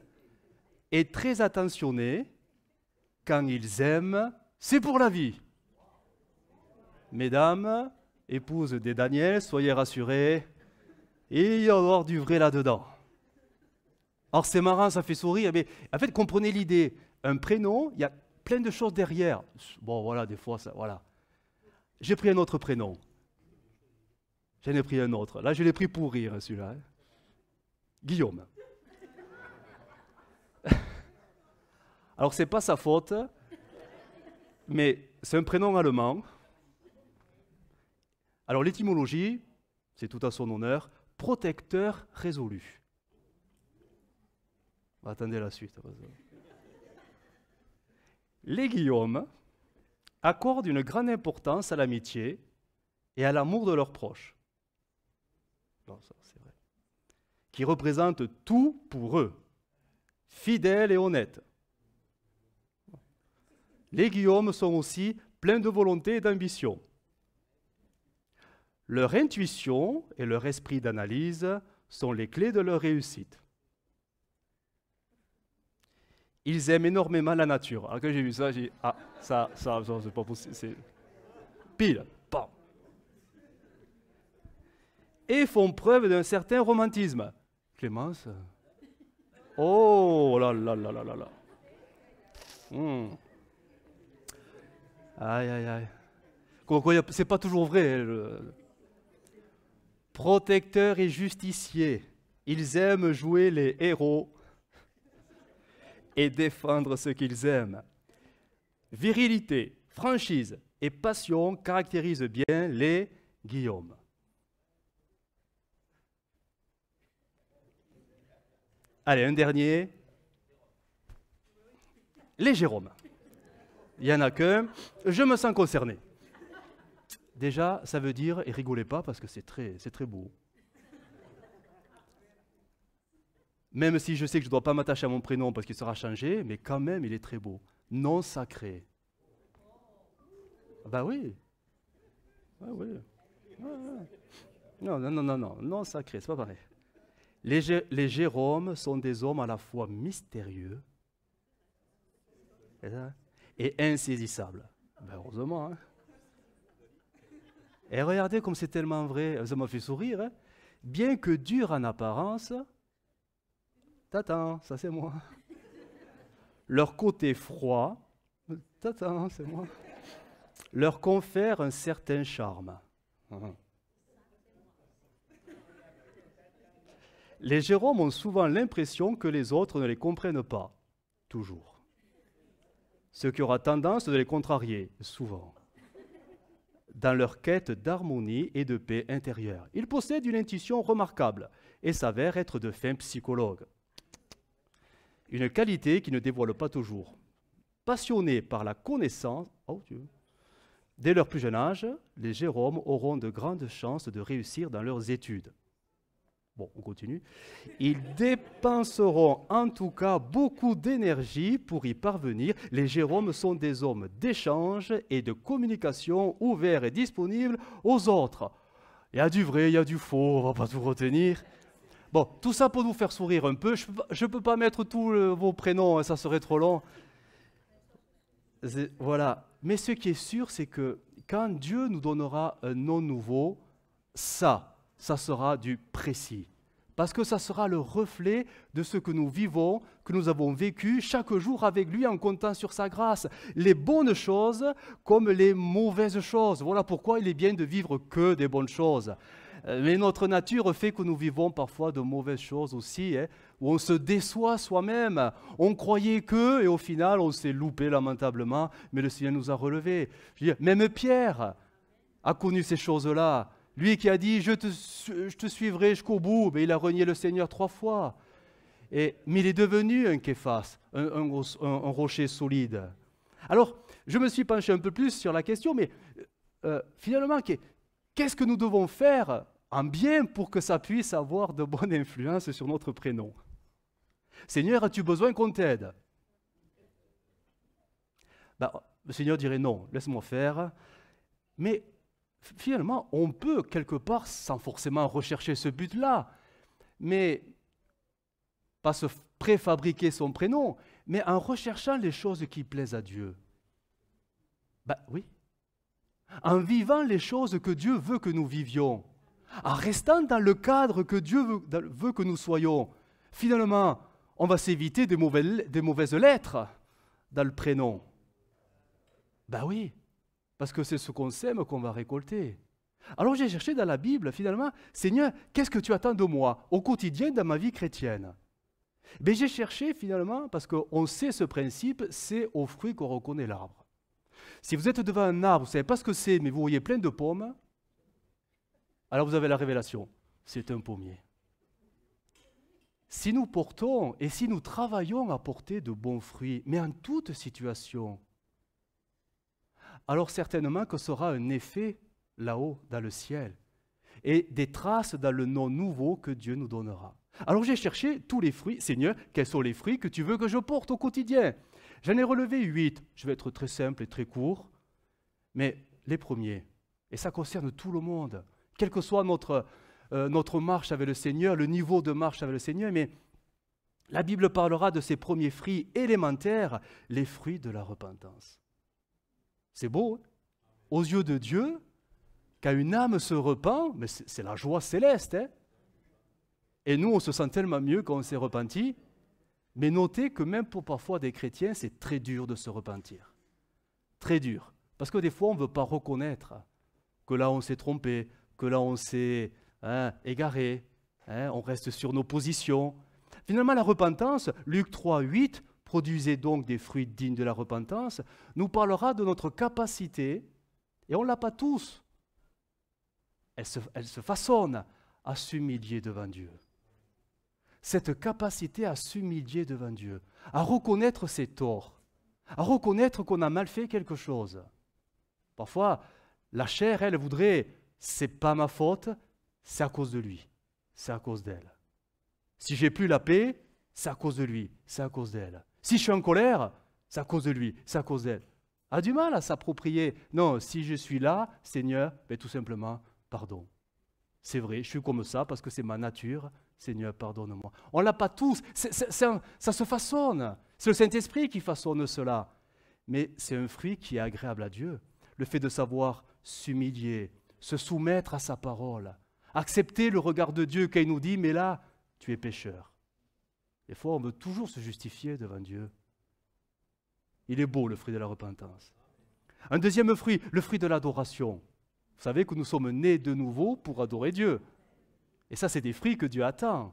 [SPEAKER 1] et très attentionnés. Quand ils aiment, c'est pour la vie. Mesdames, épouses des Daniels, soyez rassurées, il y aura du vrai là-dedans. Alors c'est marrant, ça fait sourire, mais en fait, comprenez l'idée. Un prénom, il y a plein de choses derrière. Bon, voilà, des fois, ça, voilà. J'ai pris un autre prénom. J'en ai pris un autre. Là, je l'ai pris pour rire, celui-là. Hein. Guillaume. Alors, ce n'est pas sa faute, mais c'est un prénom allemand. Alors, l'étymologie, c'est tout à son honneur, protecteur résolu. Bah, attendez la suite. Les Guillaume accordent une grande importance à l'amitié et à l'amour de leurs proches. vrai. Qui représentent tout pour eux, fidèles et honnêtes. Les Guillaume sont aussi pleins de volonté et d'ambition. Leur intuition et leur esprit d'analyse sont les clés de leur réussite. Ils aiment énormément la nature. Alors hein, quand j'ai vu ça, j'ai dit, ah, ça, ça, ça c'est pas possible. pile, bam. Et font preuve d'un certain romantisme. Clémence Oh là là là là là là. Hmm. Aïe, aïe, aïe. C'est pas toujours vrai. Protecteur hein, Protecteurs et justiciers, ils aiment jouer les héros et défendre ce qu'ils aiment. Virilité, franchise et passion caractérisent bien les Guillaume. Allez, un dernier. Les Jérômes. Il n'y en a qu'un. Je me sens concerné. Déjà, ça veut dire, et rigolez pas parce que c'est très, très beau, Même si je sais que je ne dois pas m'attacher à mon prénom parce qu'il sera changé, mais quand même, il est très beau. Non sacré. Ah bah oui. Ah oui. Ah, non, non, non, non, non, sacré, c'est pas pareil. Les, Jérômes sont des hommes à la fois mystérieux et hein, insaisissables. Ben, heureusement. Hein. Et regardez comme c'est tellement vrai, ça m'a fait sourire. Hein. Bien que dur en apparence, tatin, ça c'est moi. Leur côté froid, tatin, c'est moi, leur confère un certain charme. Les Jérômes ont souvent l'impression que les autres ne les comprennent pas, toujours. Ce qui aura tendance de les contrarier, souvent dans leur quête d'harmonie et de paix intérieure. Ils possèdent une intuition remarquable et s'avèrent être de fins psychologues une qualité qui ne dévoile pas toujours. Passionnés par la connaissance, oh Dieu, dès leur plus jeune âge, les Jérômes auront de grandes chances de réussir dans leurs études. Bon, on continue. Ils dépenseront en tout cas beaucoup d'énergie pour y parvenir. Les Jérômes sont des hommes d'échange et de communication ouverts et disponibles aux autres. Il y a du vrai, il y a du faux, on va pas tout retenir. Bon, tout ça pour nous faire sourire un peu. Je ne peux, pas mettre tous euh, vos prénoms, hein, ça serait trop long. Voilà. Mais ce qui est sûr, c'est que quand Dieu nous donnera un nom nouveau, ça, ça sera du précis. Parce que ça sera le reflet de ce que nous vivons, que nous avons vécu chaque jour avec lui en comptant sur sa grâce. Les bonnes choses comme les mauvaises choses. Voilà pourquoi il est bien de vivre que des bonnes choses. Euh, mais notre nature fait que nous vivons parfois de mauvaises choses aussi, hein. où on se déçoit soi-même. On croyait que, et au final, on s'est loupé lamentablement, mais le Seigneur nous a relevés. même Pierre a connu ces choses-là. Lui qui a dit, je te, je te suivrai jusqu'au bout, mais il a renié le Seigneur trois fois. Et, mais il est devenu un képhas, un, rocher solide. Alors, je me suis penché un peu plus sur la question, mais euh, euh, finalement, qu'est-ce que nous devons faire en bien pour que ça puisse avoir de bonnes influences sur notre prénom. Seigneur, as-tu besoin qu'on t'aide ben, Le Seigneur dirait non, laisse-moi faire. Mais finalement, on peut quelque part, sans forcément rechercher ce but-là, mais pas se préfabriquer son prénom, mais en recherchant les choses qui plaisent à Dieu. Ben oui. En vivant les choses que Dieu veut que nous vivions en restant dans le cadre que Dieu veut, que nous soyons, finalement, on va s'éviter des, des mauvaises lettres dans le prénom. Ben oui, parce que c'est ce qu'on sème qu'on va récolter. Alors j'ai cherché dans la Bible, finalement, Seigneur, qu'est-ce que tu attends de moi au quotidien dans ma vie chrétienne Mais ben j'ai cherché, finalement, parce qu'on sait ce principe, c'est au fruit qu'on reconnaît l'arbre. Si vous êtes devant un arbre, vous ne savez pas ce que c'est, mais vous voyez plein de pommes, alors vous avez la révélation, c'est un pommier. Si nous portons et si nous travaillons à porter de bons fruits, mais en toute situation, alors certainement que sera un effet là-haut dans le ciel et des traces dans le nom nouveau que Dieu nous donnera. Alors j'ai cherché tous les fruits. Seigneur, quels sont les fruits que tu veux que je porte au quotidien J'en ai relevé huit. Je vais être très simple et très court. Mais les premiers, et ça concerne tout le monde, quelle que soit notre, euh, notre marche avec le Seigneur, le niveau de marche avec le Seigneur, mais la Bible parlera de ces premiers fruits élémentaires, les fruits de la repentance. C'est beau, hein aux yeux de Dieu, quand une âme se repent, mais c'est la joie céleste. Hein Et nous, on se sent tellement mieux quand on s'est repenti. Mais notez que même pour parfois des chrétiens, c'est très dur de se repentir. Très dur. Parce que des fois, on ne veut pas reconnaître que là, on s'est trompé, que là on s'est hein, égaré, hein, on reste sur nos positions. Finalement, la repentance, Luc 3, 8, produisez donc des fruits dignes de la repentance, nous parlera de notre capacité, et on ne l'a pas tous, elle se façonne à s'humilier devant Dieu. Cette capacité à s'humilier devant Dieu, à reconnaître ses torts, à reconnaître qu'on a mal fait quelque chose. Parfois, la chair, elle, voudrait c'est pas ma faute, c'est à cause de lui, c'est à cause d'elle. Si j'ai plus la paix, c'est à cause de lui, c'est à cause d'elle. Si je suis en colère, c'est à cause de lui, c'est à cause d'elle. A du mal à s'approprier. Non, si je suis là, Seigneur, ben, tout simplement, pardon. C'est vrai, je suis comme ça parce que c'est ma nature. Seigneur, pardonne-moi. On l'a pas tous. ça se façonne. C'est le Saint-Esprit qui façonne cela. Mais c'est un fruit qui est agréable à Dieu. Le fait de savoir s'humilier, se soumettre à sa parole, accepter le regard de Dieu qui nous dit, mais là, tu es pécheur. Des fois, on veut toujours se justifier devant Dieu. Il est beau, le fruit de la repentance. Un deuxième fruit, le fruit de l'adoration. Vous savez que nous sommes nés de nouveau pour adorer Dieu. Et ça, c'est des fruits que Dieu attend.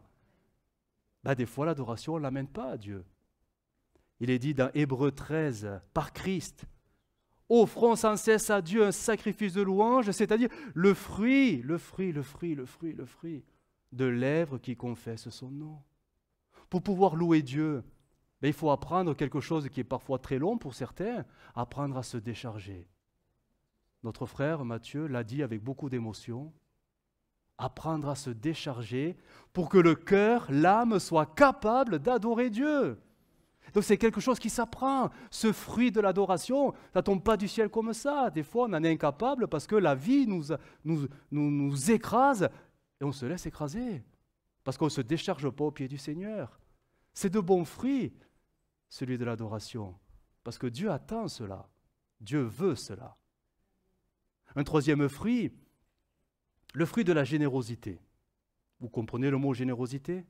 [SPEAKER 1] Bah, des fois, l'adoration, ne l'amène pas à Dieu. Il est dit dans Hébreu 13, par Christ, Offrons sans cesse à Dieu un sacrifice de louange, c'est-à-dire le fruit, le fruit, le fruit, le fruit, le fruit de lèvres qui confessent son nom. Pour pouvoir louer Dieu, ben, il faut apprendre quelque chose qui est parfois très long pour certains, apprendre à se décharger. Notre frère Matthieu l'a dit avec beaucoup d'émotion, apprendre à se décharger pour que le cœur, l'âme soit capable d'adorer Dieu. Donc c'est quelque chose qui s'apprend. Ce fruit de l'adoration, ça ne tombe pas du ciel comme ça. Des fois, on en est incapable parce que la vie nous, nous, écrase et on se laisse écraser parce qu'on ne se décharge pas aux pied du Seigneur. C'est de bons fruits, celui de l'adoration, parce que Dieu attend cela. Dieu veut cela. Un troisième fruit, le fruit de la générosité. Vous comprenez le mot générosité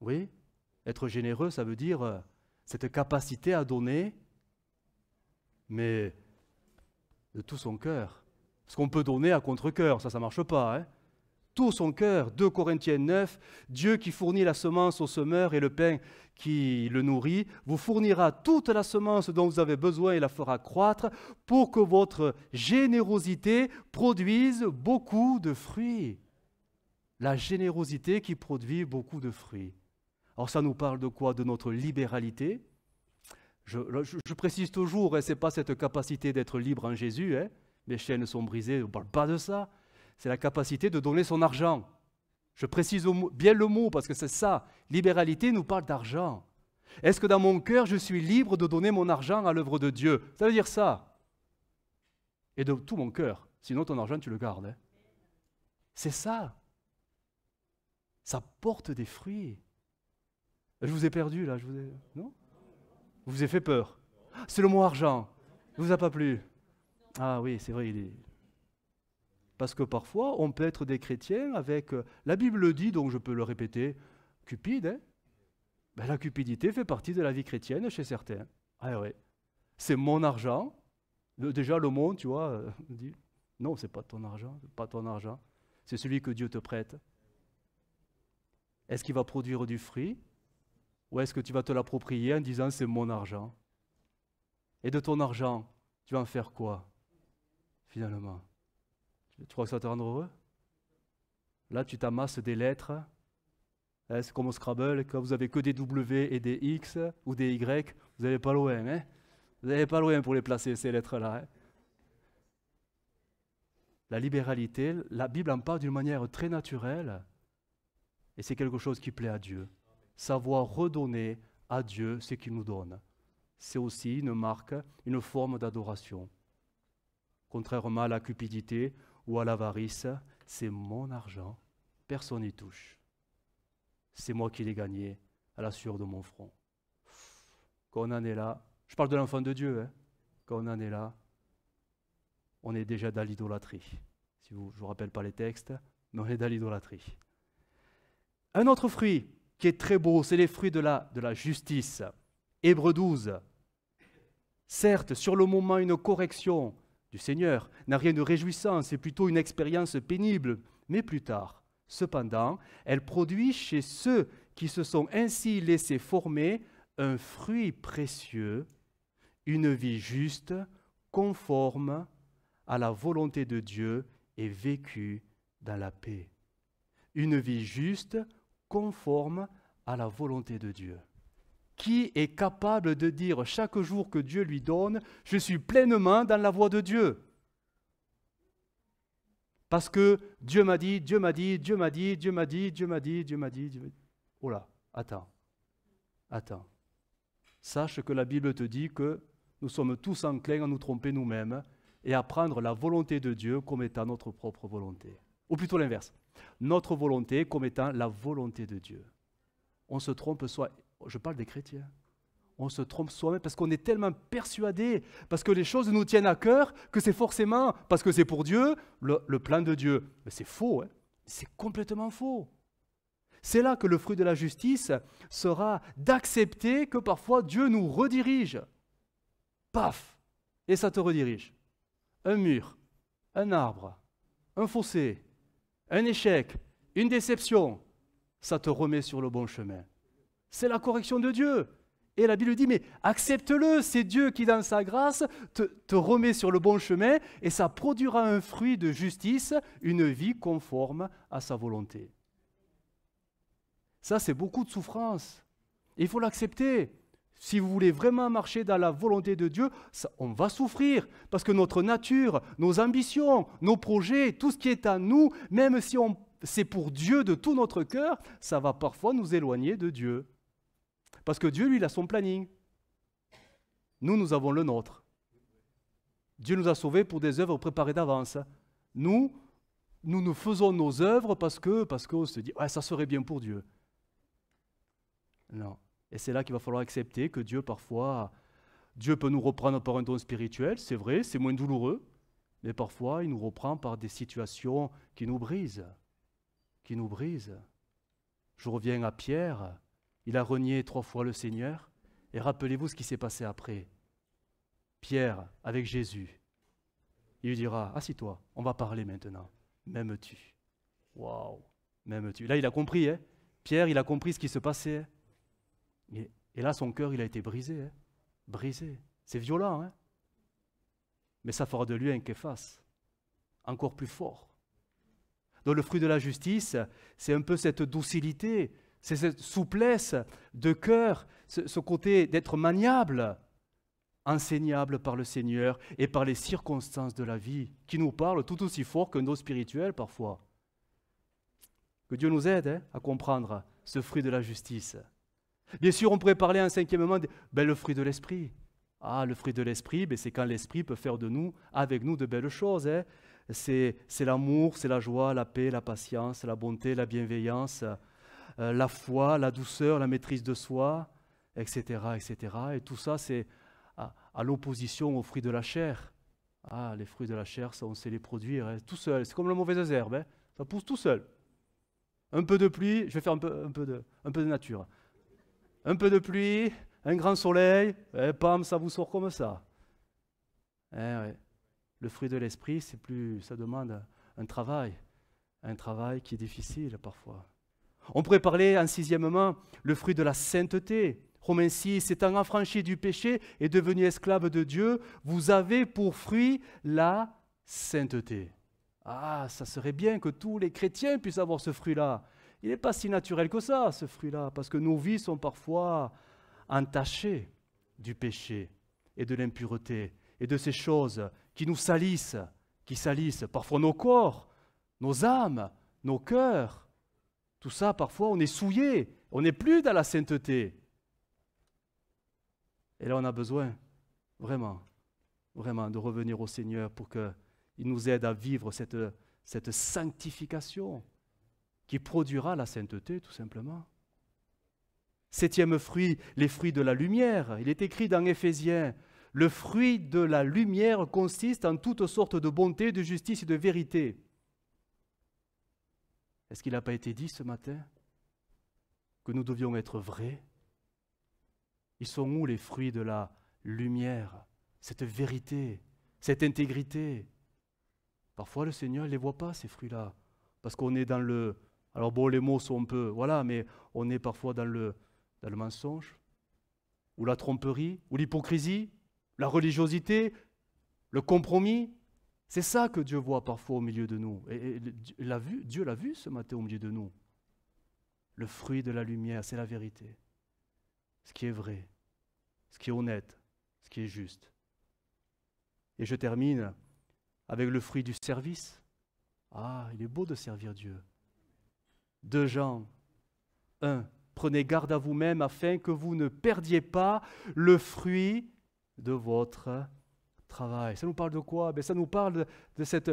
[SPEAKER 1] Oui être généreux, ça veut dire euh, cette capacité à donner, mais de tout son cœur. Ce qu'on peut donner à contre-cœur, ça, ça ne marche pas. Hein. tout son cœur. 2 Corinthiens 9, Dieu qui fournit la semence au semeur et le pain qui le nourrit, vous fournira toute la semence dont vous avez besoin et la fera croître pour que votre générosité produise beaucoup de fruits. La générosité qui produit beaucoup de fruits. Alors ça nous parle de quoi De notre libéralité. Je, précise toujours, et hein, ce n'est pas cette capacité d'être libre en Jésus, Les hein. mes chaînes sont brisées, on ne parle pas de ça. C'est la capacité de donner son argent. Je précise bien le mot parce que c'est ça. Libéralité nous parle d'argent. Est-ce que dans mon cœur, je suis libre de donner mon argent à l'œuvre de Dieu Ça veut dire ça. Et de tout mon cœur. Sinon, ton argent, tu le gardes. Hein. C'est ça. Ça porte des fruits. Je vous ai perdu là, je vous ai... Non Vous vous avez fait peur. Ah, c'est le mot argent. vous a pas plu. Ah oui, c'est vrai, il est... Parce que parfois, on peut être des chrétiens avec... Euh, la Bible le dit, donc je peux le répéter, cupide. Hein ben, la cupidité fait partie de la vie chrétienne chez certains. Ah oui. C'est mon argent. Déjà, le monde, tu vois, euh, dit, non, c'est pas ton argent, pas ton argent. C'est celui que Dieu te prête. Est-ce qu'il va produire du fruit ou est-ce que tu vas te l'approprier en disant c'est mon argent Et de ton argent, tu vas en faire quoi finalement Tu crois que ça te rendre heureux Là, tu t'amasses des lettres. C'est comme au Scrabble, quand vous avez que des W et des X ou des Y, vous n'allez pas loin. Hein vous n'allez pas loin pour les placer, ces lettres-là. Hein la libéralité, la Bible en parle d'une manière très naturelle. Et c'est quelque chose qui plaît à Dieu savoir redonner à Dieu ce qu'il nous donne. C'est aussi une marque, une forme d'adoration. Contrairement à la cupidité ou à l'avarice, c'est mon argent, personne n'y touche. C'est moi qui l'ai gagné à la sueur de mon front. Quand on en est là, je parle de l'enfant de Dieu, hein. quand on en est là, on est déjà dans l'idolâtrie. Si vous, je ne vous rappelle pas les textes, mais on est dans l'idolâtrie. Un autre fruit, qui est très beau, c'est les fruits de la, de la justice. Hébreu 12. Certes, sur le moment, une correction du Seigneur n'a rien de réjouissant, c'est plutôt une expérience pénible, mais plus tard, cependant, elle produit chez ceux qui se sont ainsi laissés former un fruit précieux, une vie juste, conforme à la volonté de Dieu et vécue dans la paix. Une vie juste, conforme à la volonté de Dieu. Qui est capable de dire chaque jour que Dieu lui donne, je suis pleinement dans la voie de Dieu Parce que Dieu m'a dit, Dieu m'a dit, Dieu m'a dit, Dieu m'a dit, Dieu m'a dit, Dieu m'a dit, Dieu m'a dit. Oh là, attends, attends. Sache que la Bible te dit que nous sommes tous enclins à nous tromper nous-mêmes et à prendre la volonté de Dieu comme étant notre propre volonté. Ou plutôt l'inverse notre volonté comme étant la volonté de Dieu. On se trompe soit, je parle des chrétiens, on se trompe soi-même parce qu'on est tellement persuadé, parce que les choses nous tiennent à cœur, que c'est forcément, parce que c'est pour Dieu, le, le, plan de Dieu. Mais c'est faux, hein. c'est complètement faux. C'est là que le fruit de la justice sera d'accepter que parfois Dieu nous redirige. Paf Et ça te redirige. Un mur, un arbre, un fossé, un échec, une déception, ça te remet sur le bon chemin. C'est la correction de Dieu. Et la Bible dit, mais accepte-le, c'est Dieu qui, dans sa grâce, te, remet sur le bon chemin et ça produira un fruit de justice, une vie conforme à sa volonté. Ça, c'est beaucoup de souffrance. Il faut l'accepter. Si vous voulez vraiment marcher dans la volonté de Dieu, on va souffrir parce que notre nature, nos ambitions, nos projets, tout ce qui est à nous, même si c'est pour Dieu de tout notre cœur, ça va parfois nous éloigner de Dieu. Parce que Dieu, lui, il a son planning. Nous, nous avons le nôtre. Dieu nous a sauvés pour des œuvres préparées d'avance. Nous, nous nous faisons nos œuvres parce que parce qu'on se dit ouais, ça serait bien pour Dieu. Non. Et c'est là qu'il va falloir accepter que Dieu, parfois, Dieu peut nous reprendre par un don spirituel, c'est vrai, c'est moins douloureux, mais parfois il nous reprend par des situations qui nous brisent, qui nous brisent. Je reviens à Pierre, il a renié trois fois le Seigneur, et rappelez-vous ce qui s'est passé après. Pierre, avec Jésus, il lui dira, assis-toi, on va parler maintenant, même tu Waouh, même tu Là, il a compris, hein Pierre, il a compris ce qui se passait. Et, là, son cœur, il a été brisé. Hein. Brisé. C'est violent. Hein. Mais ça fera de lui un képhas, encore plus fort. Donc le fruit de la justice, c'est un peu cette docilité, c'est cette souplesse de cœur, ce, côté d'être maniable, enseignable par le Seigneur et par les circonstances de la vie, qui nous parlent tout aussi fort que nos spirituels parfois. Que Dieu nous aide hein, à comprendre ce fruit de la justice. Bien sûr, on pourrait parler un cinquième moment ben, le fruit de l'esprit. Ah, le fruit de l'esprit, ben, c'est quand l'esprit peut faire de nous, avec nous, de belles choses. Hein. C'est, l'amour, c'est la joie, la paix, la patience, la bonté, la bienveillance, euh, la foi, la douceur, la maîtrise de soi, etc. etc. Et tout ça, c'est à, l'opposition aux fruits de la chair. Ah, les fruits de la chair, ça, on sait les produire hein, tout seul. C'est comme la mauvaise herbe, hein. ça pousse tout seul. Un peu de pluie, je vais faire un peu, un peu de nature un peu de pluie, un grand soleil, et eh, pam, ça vous sort comme ça. Eh le fruit de l'esprit, c'est plus, ça demande un travail, un travail qui est difficile parfois. On pourrait parler en sixièmement le fruit de la sainteté. Romains 6, Étant affranchi du péché et devenu esclave de Dieu, vous avez pour fruit la sainteté. Ah, ça serait bien que tous les chrétiens puissent avoir ce fruit-là il n'est pas si naturel que ça, ce fruit-là, parce que nos vies sont parfois entachées du péché et de l'impureté et de ces choses qui nous salissent, qui salissent parfois nos corps, nos âmes, nos cœurs. Tout ça, parfois, on est souillé, on n'est plus dans la sainteté. Et là, on a besoin, vraiment, vraiment, de revenir au Seigneur pour qu'il nous aide à vivre cette, cette sanctification, qui produira la sainteté, tout simplement. Septième fruit, les fruits de la lumière. Il est écrit dans Éphésiens, le fruit de la lumière consiste en toutes sortes de bonté, de justice et de vérité. Est-ce qu'il n'a pas été dit ce matin que nous devions être vrais Ils sont où les fruits de la lumière, cette vérité, cette intégrité Parfois le Seigneur ne les voit pas, ces fruits-là, parce qu'on est dans le alors bon, les mots sont un peu, voilà, mais on est parfois dans le, dans le mensonge, ou la tromperie, ou l'hypocrisie, la religiosité, le compromis. C'est ça que Dieu voit parfois au milieu de nous. Et, vu, Dieu l'a vu ce matin au milieu de nous. Le fruit de la lumière, c'est la vérité. Ce qui est vrai, ce qui est honnête, ce qui est juste. Et je termine avec le fruit du service. Ah, il est beau de servir Dieu de Jean 1. Prenez garde à vous-même afin que vous ne perdiez pas le fruit de votre travail. Ça nous parle de quoi ben, Ça nous parle de cette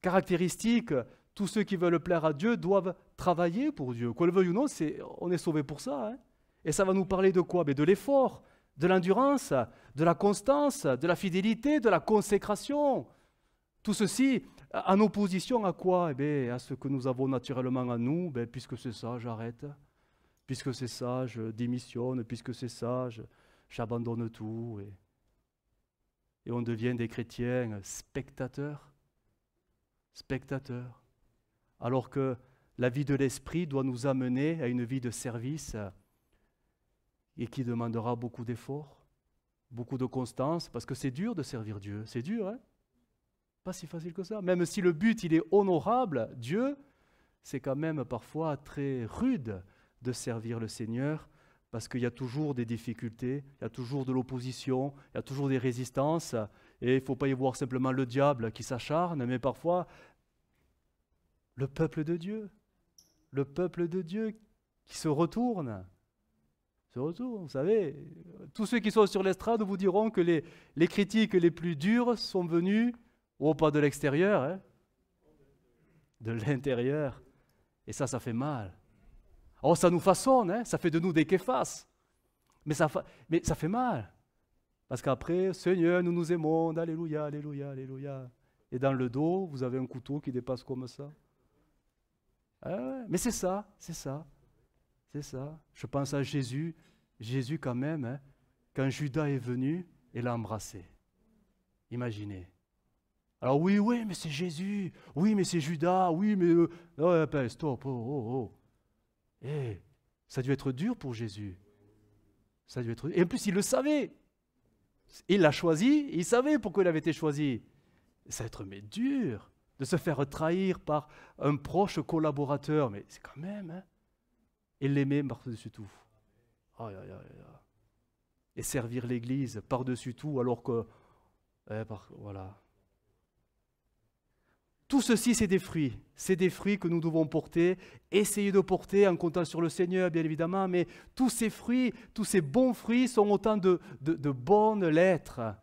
[SPEAKER 1] caractéristique. Tous ceux qui veulent plaire à Dieu doivent travailler pour Dieu. Qu'on le veuille ou non, on est sauvé pour ça. Hein. Et ça va nous parler de quoi ben, De l'effort, de l'endurance, de la constance, de la fidélité, de la consécration. Tout ceci en opposition à quoi eh bien, À ce que nous avons naturellement à nous, ben, puisque c'est ça, j'arrête. Puisque c'est ça, je démissionne. Puisque c'est ça, j'abandonne tout. Et, et on devient des chrétiens spectateurs. Spectateurs. Alors que la vie de l'esprit doit nous amener à une vie de service et qui demandera beaucoup d'efforts, beaucoup de constance, parce que c'est dur de servir Dieu. C'est dur, hein pas si facile que ça. Même si le but, il est honorable, Dieu, c'est quand même parfois très rude de servir le Seigneur parce qu'il y a toujours des difficultés, il y a toujours de l'opposition, il y a toujours des résistances, et il ne faut pas y voir simplement le diable qui s'acharne, mais parfois le peuple de Dieu, le peuple de Dieu qui se retourne. Se retourne, vous savez, tous ceux qui sont sur l'estrade vous diront que les, les critiques les plus dures sont venues Oh, pas de l'extérieur, hein de l'intérieur. Et ça, ça fait mal. Oh, ça nous façonne, hein ça fait de nous des kéfas. Mais ça, fait mal. Parce qu'après, Seigneur, nous nous aimons, Alléluia, Alléluia, Alléluia. Et dans le dos, vous avez un couteau qui dépasse comme ça. Ah mais c'est ça, c'est ça, c'est ça. Je pense à Jésus, Jésus quand même, hein? quand Judas est venu, et l'a embrassé. Imaginez. Alors oui, oui, mais c'est Jésus. Oui, mais c'est Judas. Oui, mais... Euh... Non, oh, stop. Oh, oh, oh, oh. Eh, ça a dû être dur pour Jésus. Ça dû être... Et en plus, il le savait. Il l'a choisi. Il savait pourquoi il avait été choisi. Ça va être mais dur de se faire trahir par un proche collaborateur. Mais c'est quand même... Hein il l'aimait par-dessus tout. Aïe, aïe, aïe, et servir l'Église par-dessus tout alors que... Eh, voilà. Tout ceci, c'est des fruits. C'est des fruits que nous devons porter, essayer de porter en comptant sur le Seigneur, bien évidemment, mais tous ces fruits, tous ces bons fruits sont autant de, bonnes lettres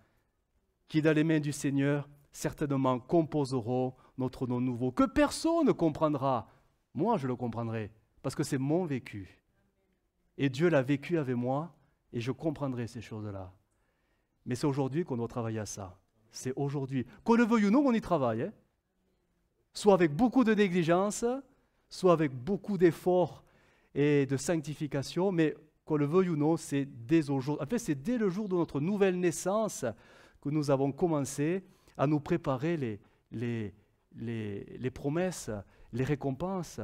[SPEAKER 1] qui, dans les mains du Seigneur, certainement composeront notre nom nouveau, que personne ne comprendra. Moi, je le comprendrai, parce que c'est mon vécu. Et Dieu l'a vécu avec moi, et je comprendrai ces choses-là. Mais c'est aujourd'hui qu'on doit travailler à ça. C'est aujourd'hui. Qu'on le veuille ou non, on y travaille. Hein soit avec beaucoup de négligence, soit avec beaucoup d'efforts et de sanctification, mais qu'on le veuille ou non, c'est dès En c'est dès le jour de notre nouvelle naissance que nous avons commencé à nous préparer les, promesses, les récompenses.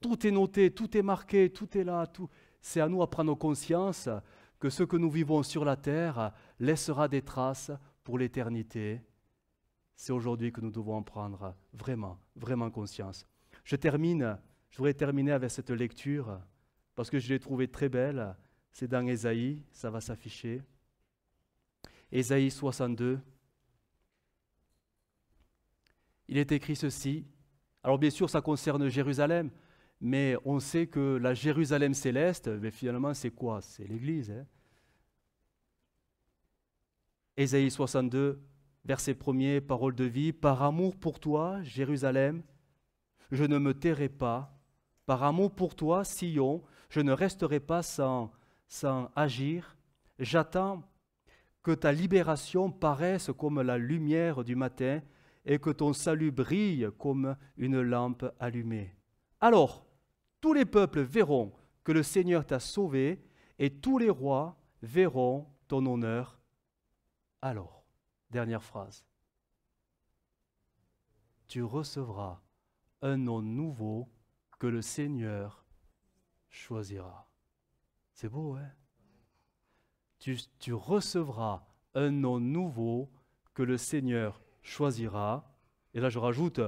[SPEAKER 1] Tout est noté, tout est marqué, tout est là. C'est à nous à prendre conscience que ce que nous vivons sur la terre laissera des traces pour l'éternité c'est aujourd'hui que nous devons en prendre vraiment, vraiment conscience. Je termine, je voudrais terminer avec cette lecture, parce que je l'ai trouvée très belle. C'est dans Ésaïe, ça va s'afficher. Ésaïe 62. Il est écrit ceci. Alors bien sûr, ça concerne Jérusalem, mais on sait que la Jérusalem céleste, mais finalement, c'est quoi C'est l'Église. Hein. Ésaïe 62, Verset 1er, parole de vie, par amour pour toi, Jérusalem, je ne me tairai pas. Par amour pour toi, Sion, je ne resterai pas sans, sans agir. J'attends que ta libération paraisse comme la lumière du matin et que ton salut brille comme une lampe allumée. Alors, tous les peuples verront que le Seigneur t'a sauvé et tous les rois verront ton honneur. Alors. Dernière phrase. Tu recevras un nom nouveau que le Seigneur choisira. C'est beau, hein tu, recevras un nom nouveau que le Seigneur choisira. Et là, je rajoute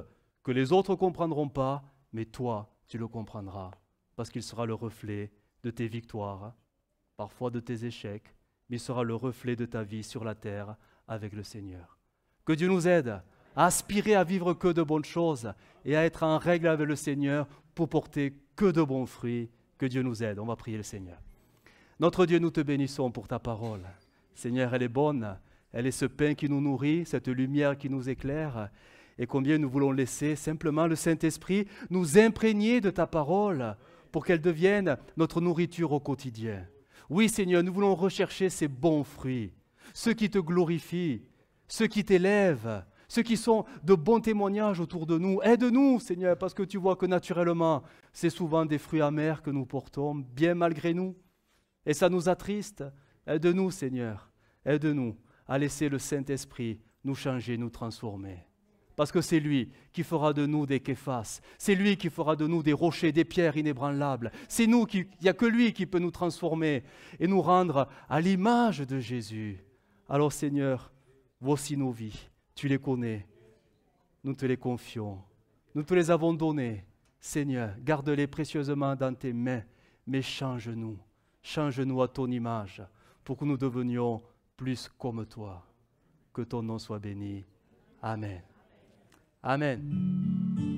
[SPEAKER 1] que les autres ne comprendront pas, mais toi, tu le comprendras, parce qu'il sera le reflet de tes victoires, parfois de tes échecs, mais il sera le reflet de ta vie sur la terre avec le Seigneur. Que Dieu nous aide à aspirer à vivre que de bonnes choses et à être en règle avec le Seigneur pour porter que de bons fruits. Que Dieu nous aide. On va prier le Seigneur. Notre Dieu, nous te bénissons pour ta parole. Seigneur, elle est bonne. Elle est ce pain qui nous nourrit, cette lumière qui nous éclaire. Et combien nous voulons laisser simplement le Saint-Esprit nous imprégner de ta parole pour qu'elle devienne notre nourriture au quotidien. Oui Seigneur, nous voulons rechercher ces bons fruits ceux qui te glorifient, ceux qui t'élèvent, ceux qui sont de bons témoignages autour de nous. Aide-nous, Seigneur, parce que tu vois que naturellement, c'est souvent des fruits amers que nous portons, bien malgré nous. Et ça nous attriste. Aide-nous, Seigneur. Aide-nous à laisser le Saint-Esprit nous changer, nous transformer. Parce que c'est lui qui fera de nous des képhas. C'est lui qui fera de nous des rochers, des pierres inébranlables. C'est nous qui, il n'y a que lui qui peut nous transformer et nous rendre à l'image de Jésus. Alors Seigneur, voici nos vies. Tu les connais. Nous te les confions. Nous te les avons données. Seigneur, garde-les précieusement dans tes mains, mais change-nous. Change-nous à ton image pour que nous devenions plus comme toi. Que ton nom soit béni. Amen. Amen.